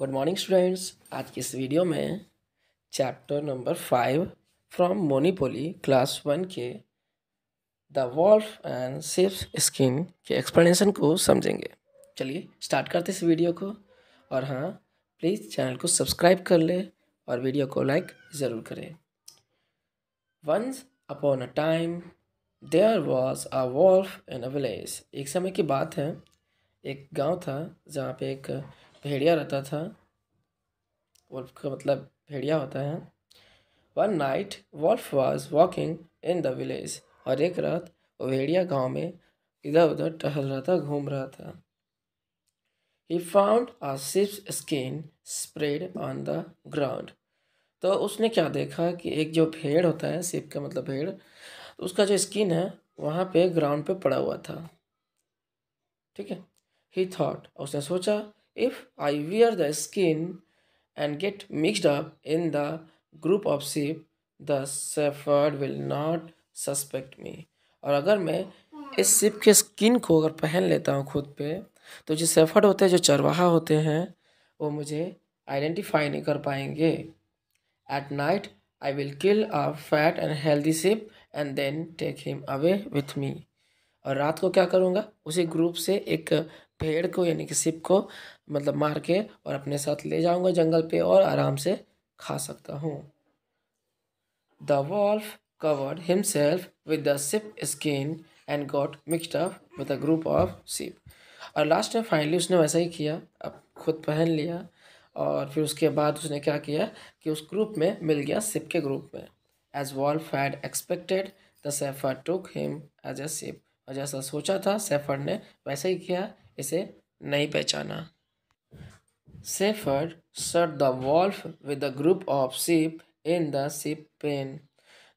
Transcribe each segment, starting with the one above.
good morning students आज की इस वीडियो में chapter number five from monopoly class one के the wolf and sheep skin के एक्सप्लेनेशन को समझेंगे चलिए स्टार्ट करते इस वीडियो को और हाँ प्लीज़ चैनल को सब्सक्राइब कर ले और वीडियो को लाइक ज़रूर करें once upon a time there was a wolf and a village एक समय की बात है एक गांव था जहाँ पे एक भेड़िया रहता था वुल्फ का मतलब भेड़िया होता है one night wolf was walking in the village और एक रात वो भेड़िया गाँव में इधर उधर टहल रहा था घूम रहा था he found a sheep's skin spread on the ground तो उसने क्या देखा कि एक जो भेड़ होता है सिप का मतलब भेड़ तो उसका जो स्किन है वहाँ पे ग्राउंड पे पड़ा हुआ था ठीक है ही थाट उसने सोचा if I wear the skin and get mixed up in the group of sheep the shepherd will not suspect me और अगर मैं इस सिप के स्किन को अगर पहन लेता हूँ खुद पे तो जो सेफर्ड होते हैं जो चरवाहा होते हैं वो मुझे आइडेंटिफाई नहीं कर पाएंगे at night I will kill a fat and healthy sheep and then take him away with me और रात को क्या करूँगा उसी ग्रुप से एक भेड़ को यानी कि सिप को मतलब मार के और अपने साथ ले जाऊंगा जंगल पे और आराम से खा सकता हूँ the wolf covered himself with the sheep skin and got mixed up with a group of sheep और लास्ट में फाइनली उसने वैसा ही किया अब खुद पहन लिया और फिर उसके बाद उसने क्या किया कि उस ग्रुप में मिल गया सिप के ग्रुप में as wolf had expected the shepherd took him as a sheep और जैसा सोचा था सेफर ने वैसा ही किया इसे नहीं पहचाना shepherd shut the wolf with the group of sheep in the sheep pen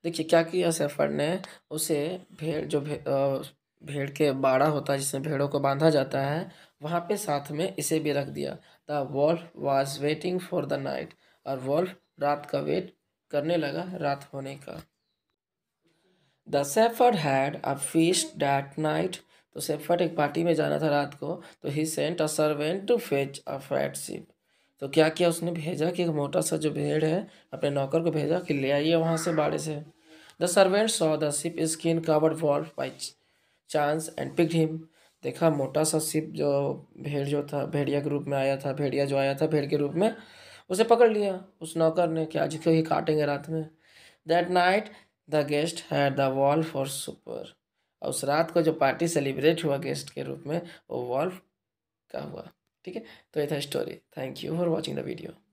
देखिए क्या किया सेफर्ड ने उसे भेड़ जो भे, भेड़ के बाड़ा होता है जिसमें भेड़ों को बांधा जाता है वहाँ पे साथ में इसे भी रख दिया the wolf was waiting for the night और वॉल्फ रात का वेट करने लगा रात होने का the shepherd had a feast that night तो सेफर्ट एक पार्टी में जाना था रात को तो he sent a servant to fetch a fat sheep तो क्या किया उसने भेजा कि एक मोटा सा जो भेड़ है अपने नौकर को भेजा कि ले आइए वहाँ से बाड़े से the servant saw the sheep skin covered wolf by chance and pick him देखा मोटा सा सिप जो भेड़ जो था भेड़िया के रूप में आया था भेड़िया जो आया था भेड़ के रूप में उसे पकड़ लिया उस नौकर ने क्या जिसको ही काटेंगे रात में that night the guest had the wolf for supper और उस रात को जो पार्टी सेलिब्रेट हुआ गेस्ट के रूप में वो वॉल्व का हुआ ठीक है तो ये था story thank you for watching the video